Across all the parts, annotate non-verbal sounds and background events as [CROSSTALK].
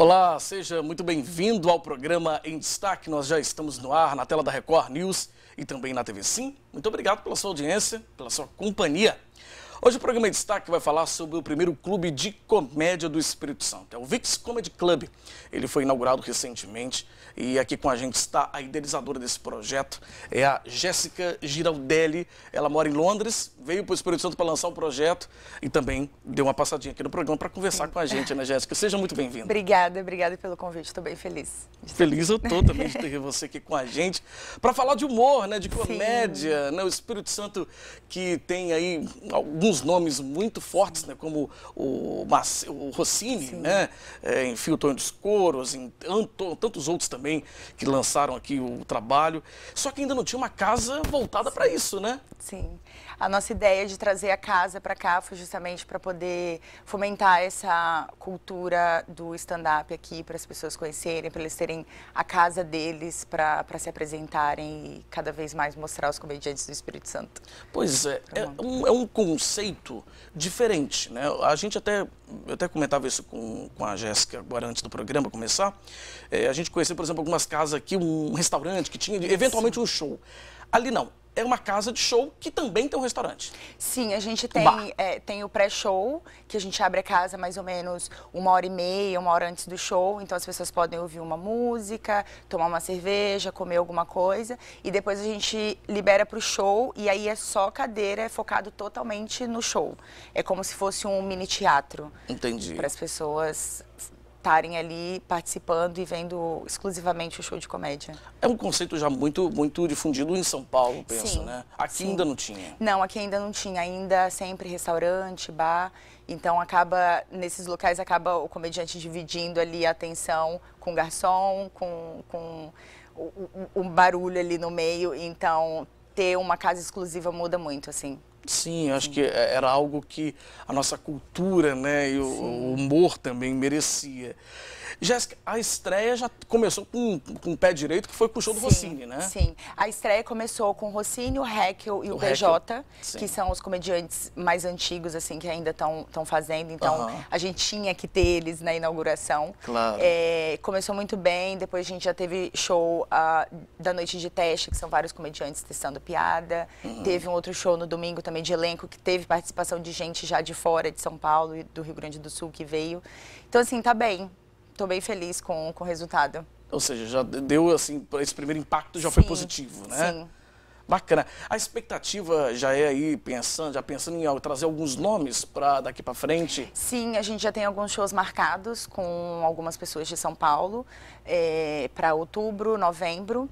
Olá, seja muito bem-vindo ao programa Em Destaque. Nós já estamos no ar na tela da Record News e também na TV Sim. Muito obrigado pela sua audiência, pela sua companhia. Hoje o programa destaque vai falar sobre o primeiro clube de comédia do Espírito Santo, é o Vix Comedy Club. Ele foi inaugurado recentemente e aqui com a gente está a idealizadora desse projeto, é a Jéssica Giraldelli. Ela mora em Londres, veio para o Espírito Santo para lançar o projeto e também deu uma passadinha aqui no programa para conversar Sim. com a gente, né, Jéssica? Seja muito bem-vinda. Obrigada, obrigada pelo convite, estou bem feliz. Feliz eu estou também de ter [LAUGHS] você aqui com a gente para falar de humor, né, de comédia, né, o Espírito Santo que tem aí algum alguns nomes muito fortes, né, como o, Mace, o Rossini, né, é, em Filton dos Coros, em Anto, tantos outros também que lançaram aqui o trabalho. Só que ainda não tinha uma casa voltada para isso, né? Sim. A nossa ideia de trazer a casa para cá foi justamente para poder fomentar essa cultura do stand-up aqui, para as pessoas conhecerem, para eles terem a casa deles para se apresentarem e cada vez mais mostrar os comediantes do Espírito Santo. Pois é, tá é um, é um conceito conceito diferente. Né? A gente até, eu até comentava isso com, com a Jéssica agora antes do programa começar. É, a gente conheceu, por exemplo, algumas casas aqui, um restaurante que tinha eventualmente um show. Ali não, é uma casa de show que também tem um restaurante. Sim, a gente tem, é, tem o pré-show, que a gente abre a casa mais ou menos uma hora e meia, uma hora antes do show. Então as pessoas podem ouvir uma música, tomar uma cerveja, comer alguma coisa. E depois a gente libera para o show e aí é só cadeira, é focado totalmente no show. É como se fosse um mini teatro. Entendi. Para as pessoas estarem ali participando e vendo exclusivamente o show de comédia. É um conceito já muito, muito difundido em São Paulo, penso, sim, né? Aqui sim. ainda não tinha. Não, aqui ainda não tinha. Ainda sempre restaurante, bar. Então acaba, nesses locais, acaba o comediante dividindo ali a atenção com o garçom, com, com o barulho ali no meio. Então ter uma casa exclusiva muda muito, assim. Sim, eu acho que é, era algo que a nossa cultura né, e o, o humor também merecia. Jéssica, a estreia já começou com, com o pé direito, que foi com o show do sim, Rossini, né? Sim, a estreia começou com o Rossini, o Heckel e o, o BJ, que são os comediantes mais antigos, assim, que ainda estão fazendo. Então, a gente tinha que ter eles na inauguração. Claro. É, começou muito bem, depois a gente já teve show uh, da noite de teste, que são vários comediantes testando piada. Uhum. Teve um outro show no domingo também também de elenco, que teve participação de gente já de fora de São Paulo e do Rio Grande do Sul que veio. Então, assim, tá bem. Tô bem feliz com, com o resultado. Ou seja, já deu, assim, esse primeiro impacto já sim, foi positivo, né? Sim. Bacana. A expectativa já é aí pensando, já pensando em trazer alguns nomes para daqui para frente? Sim, a gente já tem alguns shows marcados com algumas pessoas de São Paulo é, eh, para outubro, novembro.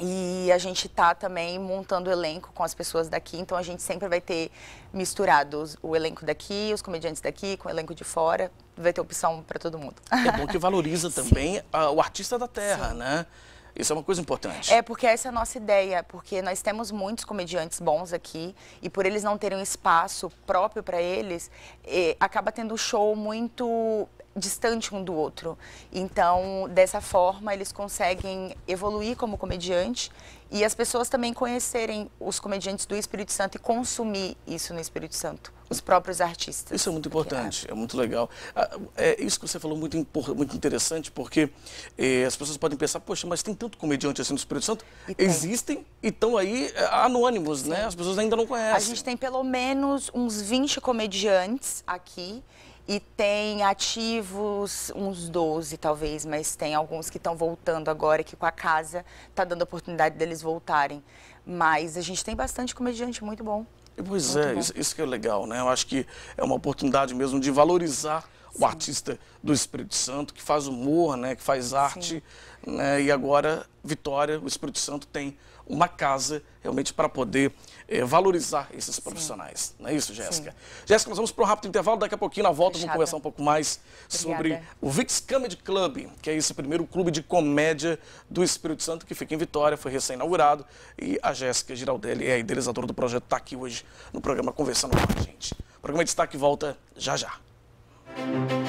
E a gente tá também montando o elenco com as pessoas daqui, então a gente sempre vai ter misturado o elenco daqui, os comediantes daqui, com o elenco de fora. Vai ter opção para todo mundo. É bom que valoriza [LAUGHS] também a, o artista da terra, Sim. né? Isso é uma coisa importante. É, porque essa é a nossa ideia, porque nós temos muitos comediantes bons aqui e por eles não terem um espaço próprio para eles, eh, acaba tendo um show muito distante um do outro. Então, dessa forma, eles conseguem evoluir como comediante e as pessoas também conhecerem os comediantes do Espírito Santo e consumir isso no Espírito Santo, os próprios artistas. Isso é muito importante, é, é muito legal. Ah, é isso que você falou é muito, muito interessante, porque é, as pessoas podem pensar, poxa, mas tem tanto comediante assim no Espírito Santo? E Existem e estão aí eh, anônimos, né? Sim. né? As pessoas ainda não conhecem. A gente tem pelo menos uns 20 comediantes aqui e tem ativos uns 12 talvez, mas tem alguns que estão voltando agora, que com a casa está dando a oportunidade deles voltarem. Mas a gente tem bastante comediante muito bom. Pois muito é, bom. Isso, isso que é legal, né? Eu acho que é uma oportunidade mesmo de valorizar Sim. o artista do Espírito Santo, que faz humor, né, que faz arte. Né, e agora, Vitória, o Espírito Santo tem uma casa realmente para poder eh, valorizar esses profissionais. Sim. Não é isso, Jéssica? Jéssica, nós vamos para um rápido intervalo. Daqui a pouquinho, na volta, Fechada. vamos conversar um pouco mais Obrigada. sobre o Vix Comedy Club, que é esse primeiro clube de comédia do Espírito Santo, que fica em Vitória, foi recém-inaugurado. E a Jéssica Giraldelli é a idealizadora do projeto, está aqui hoje no programa conversando com a gente. O programa de destaque volta já já. Thank you.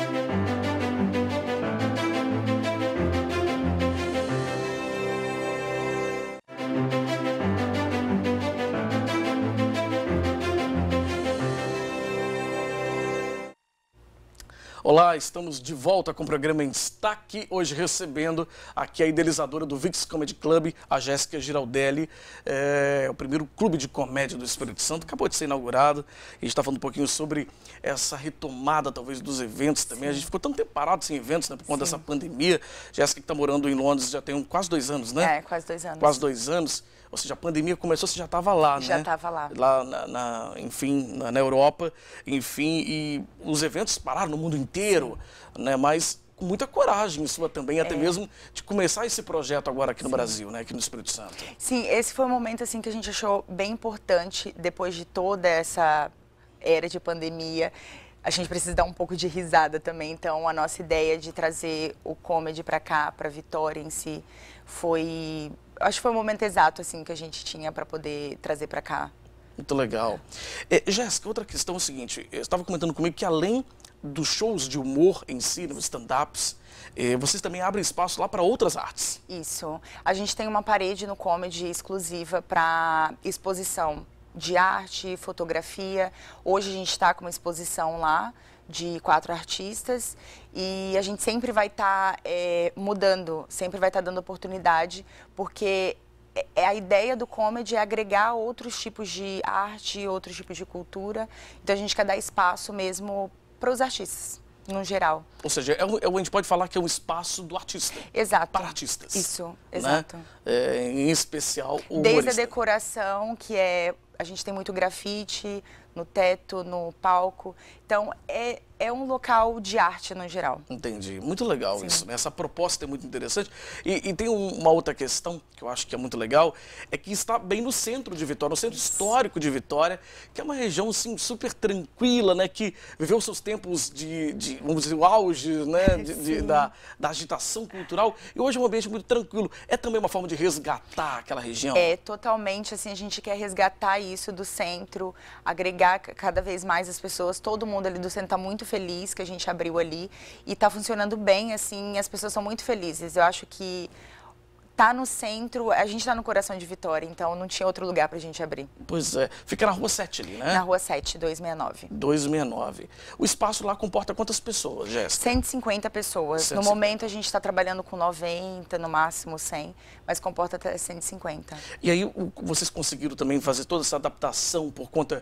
Olá, estamos de volta com o programa em destaque, hoje recebendo aqui a idealizadora do Vix Comedy Club, a Jéssica Giraldelli, é, o primeiro clube de comédia do Espírito Santo, acabou de ser inaugurado, e está falando um pouquinho sobre essa retomada, talvez, dos eventos também. Sim. A gente ficou tanto tempo parado sem eventos, né, por conta Sim. dessa pandemia. Jéssica que está morando em Londres já tem um, quase dois anos, né? É, quase dois anos. Quase dois anos. Ou seja, a pandemia começou, você já estava lá, já né? Já estava lá. Lá, na, na enfim, na, na, Europa, enfim, e os eventos pararam no mundo inteiro, né? Mas com muita coragem sua também, é. até mesmo de começar esse projeto agora aqui no Sim. Brasil, né? Aqui no Espírito Santo. Sim, esse foi um momento, assim, que a gente achou bem importante, depois de toda essa era de pandemia, a gente precisa dar um pouco de risada também. Então, a nossa ideia de trazer o comedy para cá, para Vitória em si, foi. Acho que foi o momento exato assim que a gente tinha para poder trazer para cá. Muito legal. É, Jéssica, outra questão é o seguinte: eu estava comentando comigo que além dos shows de humor em si, nos stand-ups, é, vocês também abrem espaço lá para outras artes. Isso. A gente tem uma parede no comedy exclusiva para exposição de arte e fotografia. Hoje a gente está com uma exposição lá de quatro artistas e a gente sempre vai estar tá, é, mudando, sempre vai estar tá dando oportunidade, porque é, é a ideia do comedy é agregar outros tipos de arte, outros tipos de cultura. Então a gente quer dar espaço mesmo para os artistas, no geral. Ou seja, é, é, a gente pode falar que é um espaço do artista. Exato. Para artistas. Isso, né? exato. Né? É, em especial o Desde humorista. a decoração, que é a gente tem muito grafite, no teto, no palco. Então, é, é um local de arte no geral. Entendi. Muito legal Sim. isso, né? Essa proposta é muito interessante. E, e, tem uma outra questão que eu acho que é muito legal, é que está bem no centro de Vitória, no centro isso. histórico de Vitória, que é uma região, assim, super tranquila, né? Que viveu seus tempos de, de vamos dizer, o auge, né? [LAUGHS] De, de, da, da agitação cultural. E hoje é um ambiente muito tranquilo. É também uma forma de resgatar aquela região? É, totalmente. Assim, a gente quer resgatar isso do centro, agregar agregar cada vez mais as pessoas. Todo mundo ali do centro está muito feliz que a gente abriu ali e está funcionando bem, assim, as pessoas são muito felizes. Eu acho que tá no centro, a gente tá no coração de Vitória, então não tinha outro lugar pra gente abrir. Pois é. Fica na Rua 7 ali, né? Na Rua 7, 269. 269. O espaço lá comporta quantas pessoas, Jéssica? 150 pessoas. 150. No momento a gente está trabalhando com 90, no máximo 100, mas comporta até 150. E aí o, vocês conseguiram também fazer toda essa adaptação por conta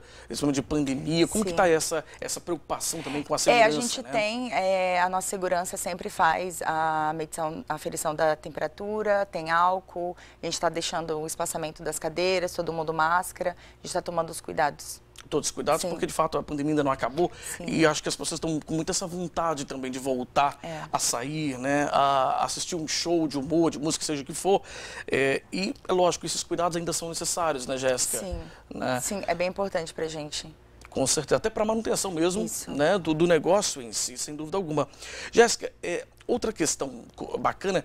de pandemia? Como Sim. que tá essa, essa preocupação também com a segurança? É, a gente né? tem, é, a nossa segurança sempre faz a medição, a ferição da temperatura, tem álcool, a gente está deixando o espaçamento das cadeiras, todo mundo máscara, a gente está tomando os cuidados todos os cuidados, Sim. porque de fato a pandemia ainda não acabou Sim. e acho que as pessoas estão com muita essa vontade também de voltar é. a sair, né, a assistir um show de humor, de música, seja o que for. É, e é lógico, esses cuidados ainda são necessários, né, Jéssica? Sim. Né? Sim, é bem importante pra gente. Com certeza, até para manutenção mesmo né, do, do, negócio em si, sem dúvida alguma. Jéssica, é, outra questão bacana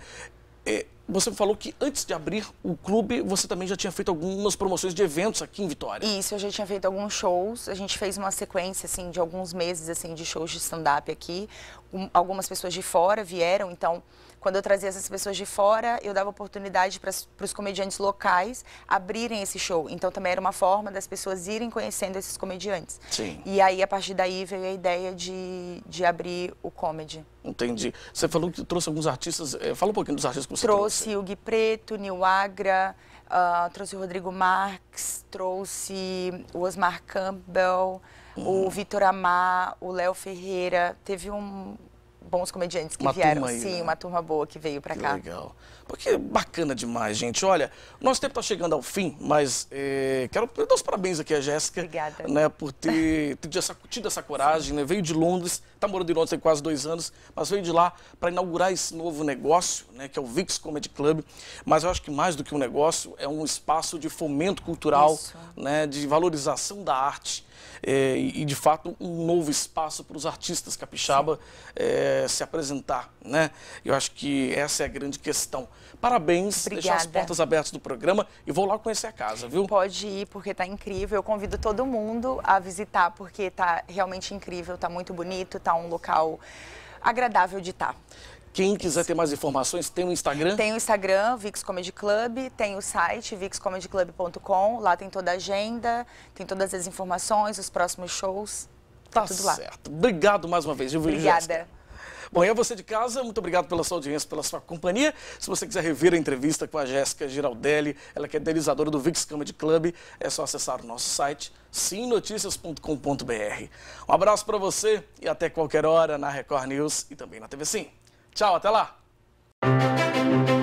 é você falou que antes de abrir o clube, você também já tinha feito algumas promoções de eventos aqui em Vitória. Isso, eu já tinha feito alguns shows. A gente fez uma sequência, assim, de alguns meses, assim, de shows de stand-up aqui. Um, algumas pessoas de fora vieram, então quando eu trazia essas pessoas de fora, eu dava oportunidade para os comediantes locais abrirem esse show. Então também era uma forma das pessoas irem conhecendo esses comediantes. Sim. E aí, a partir daí, veio a ideia de, de abrir o comedy. Entendi. Você falou que trouxe alguns artistas. Eh, fala um pouquinho dos artistas que você trouxe. Trouxe o Gui Preto, Nil Agra, uh, trouxe o Rodrigo Marques, trouxe o Osmar Campbell, uhum. o Vitor Amar, o Léo Ferreira. Teve um, bons comediantes que uma vieram. Aí, Sim, né? uma turma boa que veio para cá. Legal. Porque bacana demais, gente. Olha, nosso tempo está chegando ao fim, mas eh, quero dar os parabéns aqui à Jéssica. Obrigada. Né, por ter, [LAUGHS] ter essa, tido essa coragem, né? Veio de Londres, está morando em Londres há quase dois anos, mas veio de lá para inaugurar esse novo negócio, né, que é o Vix Comedy Club. Mas eu acho que mais do que um negócio, é um espaço de fomento cultural, Isso. né, de valorização da arte é, e, de fato, um novo espaço para os artistas capixaba é, se apresentar. Né? Eu acho que essa é a grande questão. Parabéns, Obrigada. deixar as portas abertas do programa e vou lá conhecer a casa, viu? Pode ir, porque está incrível. Eu convido todo mundo a visitar, porque está realmente incrível, está muito bonito, está um local agradável de estar. Tá. Quem quiser ter mais informações, tem o Instagram? Tem o Instagram, Vix Comedy Club, tem o site vixcomedyclub.com, lá tem toda a agenda, tem todas as informações, os próximos shows, tá, tá tudo lá. certo. Obrigado mais uma vez. viu Obrigada. Bom, e a você de casa, muito obrigado pela sua audiência, pela sua companhia. Se você quiser rever a entrevista com a Jéssica Giraldelli, ela que é idealizadora do Vix Comedy Club, é só acessar o nosso site simnoticias.com.br. Um abraço para você e até qualquer hora na Record News e também na TV Sim. Tchau, até lá!